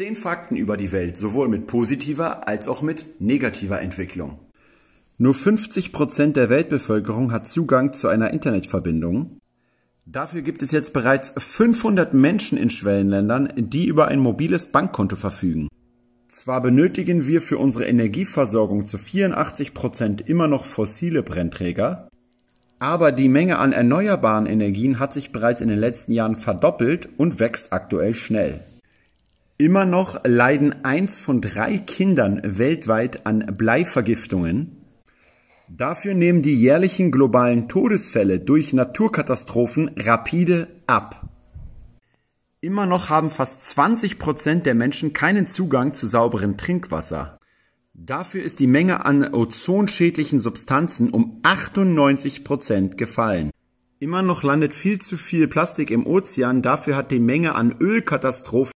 Zehn Fakten über die Welt, sowohl mit positiver als auch mit negativer Entwicklung. Nur 50% Prozent der Weltbevölkerung hat Zugang zu einer Internetverbindung. Dafür gibt es jetzt bereits 500 Menschen in Schwellenländern, die über ein mobiles Bankkonto verfügen. Zwar benötigen wir für unsere Energieversorgung zu 84% Prozent immer noch fossile Brennträger, aber die Menge an erneuerbaren Energien hat sich bereits in den letzten Jahren verdoppelt und wächst aktuell schnell. Immer noch leiden eins von drei Kindern weltweit an Bleivergiftungen. Dafür nehmen die jährlichen globalen Todesfälle durch Naturkatastrophen rapide ab. Immer noch haben fast 20 der Menschen keinen Zugang zu sauberem Trinkwasser. Dafür ist die Menge an ozonschädlichen Substanzen um 98 gefallen. Immer noch landet viel zu viel Plastik im Ozean, dafür hat die Menge an Ölkatastrophen